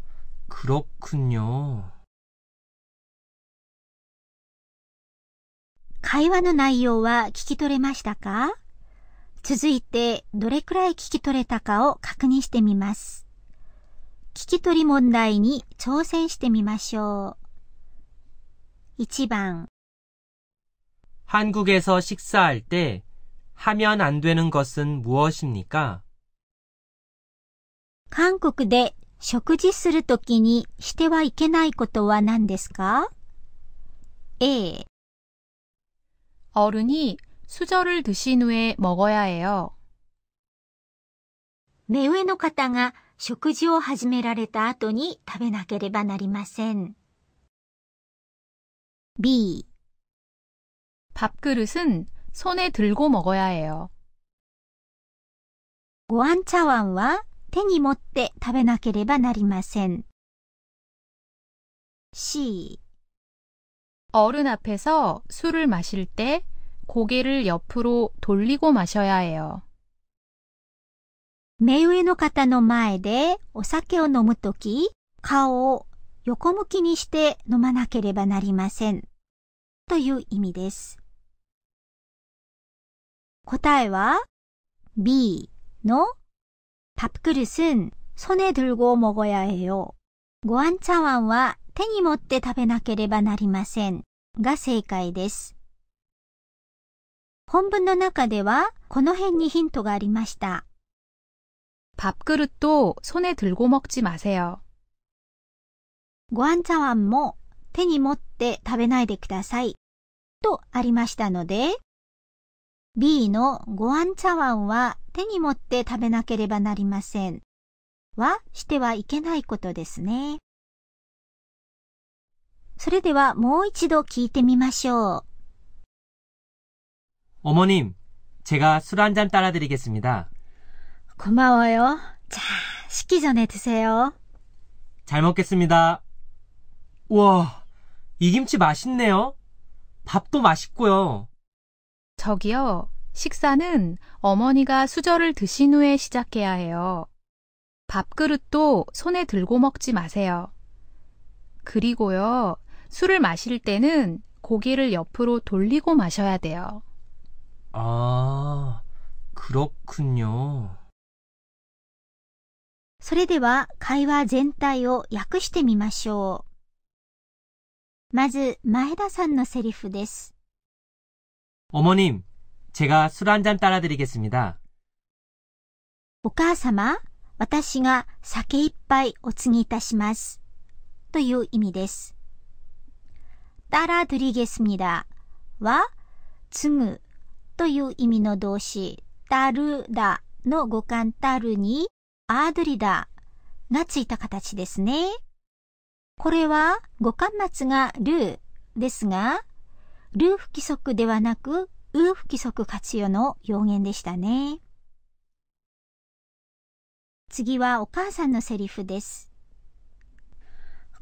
C: 그렇군요.
B: 会話の内容は聞き取れましたか続いて、どれくらい聞き取れたかを確認してみます。聞き取り問題に挑戦してみましょう。1番。
C: 에서식사할때하면안되는것은무엇입니까
B: 韓国で食事するときにしてはいけないことは何ですか
D: ?A 어른이수저를드신후에먹어야해요目上の方が食事を始め
B: られた後に食べなければなりません。
D: B. 밥그릇은손에들고먹어야해요
E: ご飯茶碗は手に持って食べなければなりません。C. 어
D: 른앞에서술을마실때고개를옆으로돌리고마셔야해요目上の方の前でお酒を飲
B: むとき、顔を横向きにして飲まなければなりません。
E: という意味です。答えは B の밥그クルス에ソネドルゴ해
B: 요ご飯ご茶碗は手に持って食べなければなりませんが正解です。本文の中ではこの辺にヒントがありました。밥그릇도손에들고먹지마세요ご飯茶碗も手に持って食べないでください。とありましたので、B のご飯茶碗は手に持って食べなければなりません。はしてはいけないことですね。それではもう一度聞いてみましょう。
C: 어머님, 제가 술 한 잔 따라드리겠습니다.
B: 고마워요. 자, 식기 전에 드세요.
C: 잘 먹겠습니다. 우와, 이 김치 맛있네요. 밥도 맛있고요.
D: 저기요, 식사는 어머니가 수저를 드신 후에 시작해야 해요. 밥그릇도 손에 들고 먹지 마세요. 그리고요, 술을 마실 때는 고기를 옆으로 돌리고 마셔야 돼요.
C: ああ、그렇군 요。
D: それでは会話
B: 全体を訳してみましょう。まず、前田さんのセリフです。お母様、私が酒一杯お継ぎいたします。という意味です。따라드리겠습니다は、継ぐという意味の動詞、たるだの語感たるに、アードリだがついた形ですね。これは語感末がルーですが、ルー不規則ではなく、ウー不規則活用の要言でしたね。次はお母さんのセリフです。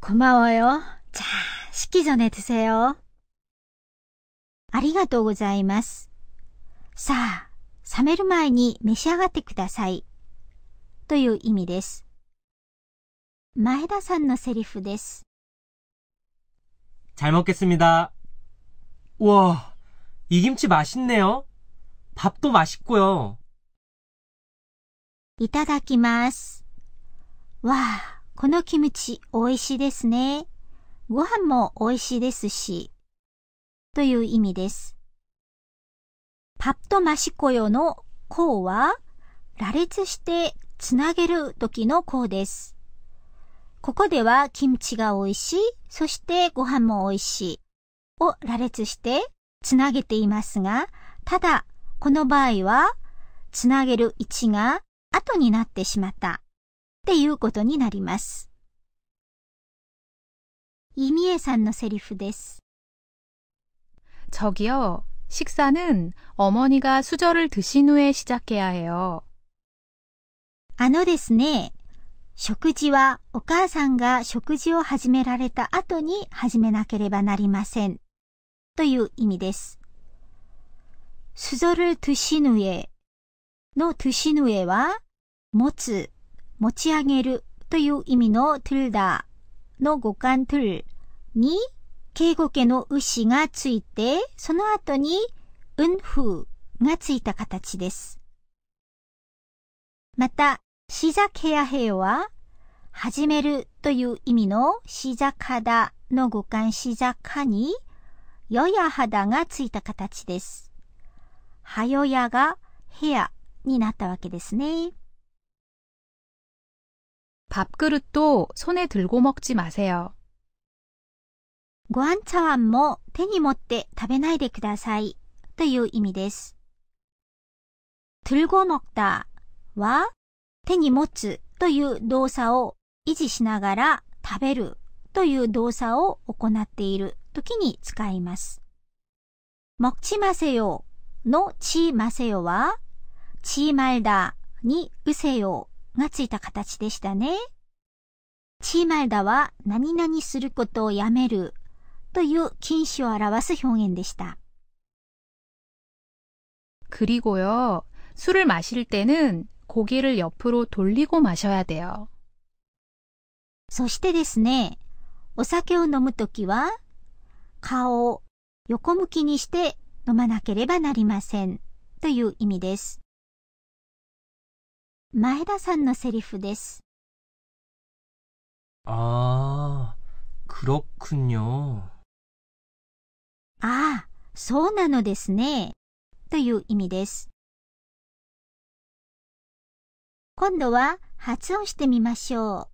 B: こんばんはよ。じゃあ、式ぞね。てせよ。ありがとうございます。さあ、冷める前に召し上がってください。という意味です。前田さんのセリフです。
C: 잘먹겠습니 다。 うわ、이김치맛있네 요。 밥도맛있고 요。
B: いただきます。わあ、このキムチ美味しいですね。ご飯も美味しいですし。という意味です。パっとましこよのこうは、羅列してつなげる時のこうです。ここではキムチが美味しい、そしてご飯も美味しいを羅列してつなげていますが、ただ、この場合は、つなげる位置が後になってしまったっていうことになりま
D: す。いみえさんのセリフです。저기요식사는어머니가수저를드신후에시작해야해요あのですね、食事は
B: お母さんが食事を始められた後に始めなければなりません。という意味です。すぞるトゥシヌエのトゥシヌエは、持つ、持ち上げるという意味のトゥルダの語感トゥルに敬語家の牛がついて、その後に、うんふうがついた形です。また、しざけやへは、始めるという意味のしざかだの語感しざかに、よやはだがついた形です。はよやがへや
D: になったわけですね。밥그릇도손에들고먹지마세요ごあん茶碗も手
B: に持って食べないでくださいという意味です。들고먹다は手に持つという動作を維持しながら食べるという動作を行っている時に使います。먹지마세요のちませよは、ちまいだにうせよがついた形でしたね。ちまいだは何々することをやめるという禁止を
D: 表す表現でした。그리고요술을마실때는고개를옆으로돌리고마셔야돼요そしてですね、お酒を飲むときは、顔を
B: 横向きにして飲まなければなりませんという意味です。
E: 前田さんのセリフです。ああ、그렇군 요。
B: ああ、そうなのですね。という意味です。今度は発音してみましょ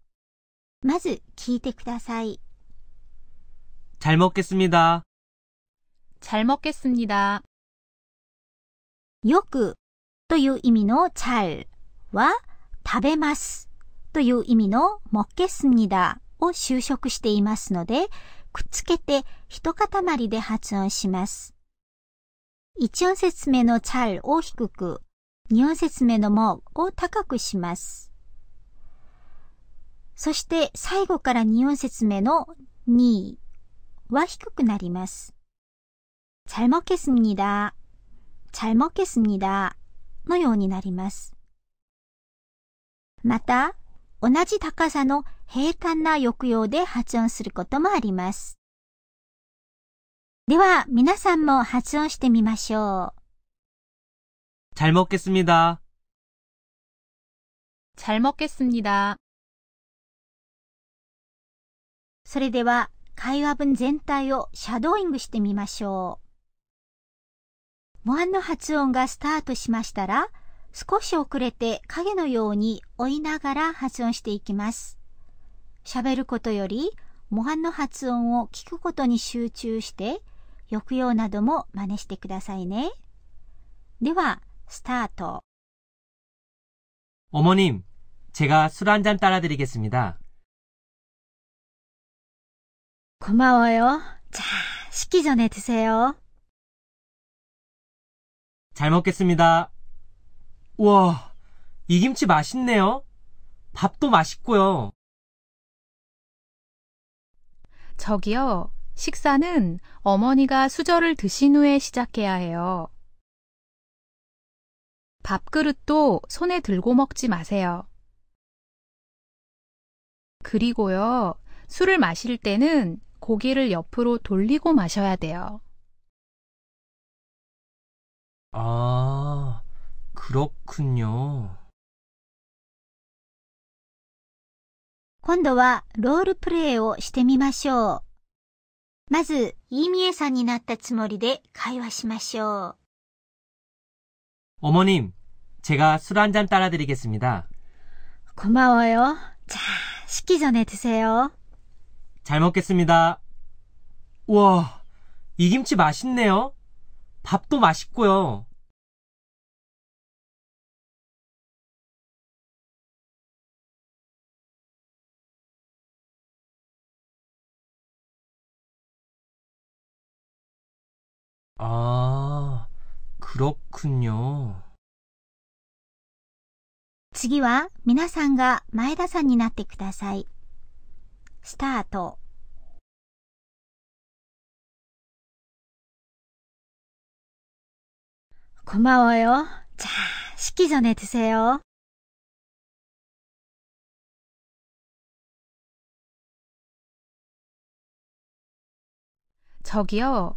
E: う。まず聞いてください。
C: 잘먹겠습니 다。
E: 잘먹겠습니 다。 よくとい
B: う意味の잘は食べますという意味の먹겠습니다を修飾していますので、くっつけて一塊で発音します。一音節目のチャルを低く、二音節目のもを高くします。そして最後から二音節目のには低くなります。잘먹겠습니 다。 잘먹겠습니다のようになります。また、同じ高さの平坦な抑揚で発音することもあります。で
E: は、皆さんも発音してみましょ
C: う。잘먹겠습니 다。
E: 잘먹겠습니 다。 それでは、会話文全体をシャドーイングして
B: みましょう。模範の発音がスタートしましたら、少し遅れて影のように追いながら発音していきます。喋ることより模範の発音を聞くことに集中して抑揚なども真似してくださいね。では、スタート。
C: おもにん、제가술한잔따라드리겠습니す。
E: 고まわよ、じゃあ、式기전에
C: 드세 요。 잘먹겠습니 다。 わ、이김치맛있네 요。 밥도맛있고 요。
E: 저기요. 식사는 어머니가 수저를 드신 후에 시작해야 해요. 밥그릇도 손에 들고 먹지 마세요.
D: 그리고요. 술을 마실 때는 고개를 옆으로 돌리고 마셔야 돼요.
C: 아,
E: 그렇군요. 今度はロールプレイをしてみましょう。まず、イーミエさんに
B: なったつもりで会話しましょう。
C: おもにん、제가술한じゃん、たらでり니す。고
B: まわよ。じゃあ、식기전
C: 에드세 요。 잘먹겠습니 다。 わ、이김치맛있네 요。 밥도맛있고 요。
E: ああ。그렇군 요。 次は皆さんが前田さんになってください。スタート。こん마じゃあ、식기전에드세요저기요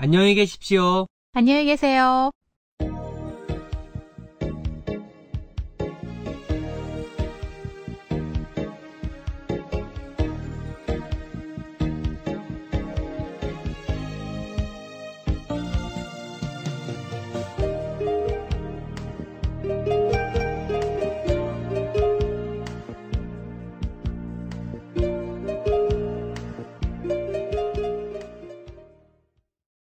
C: 안녕히 계십시오.
D: 안녕히 계세요.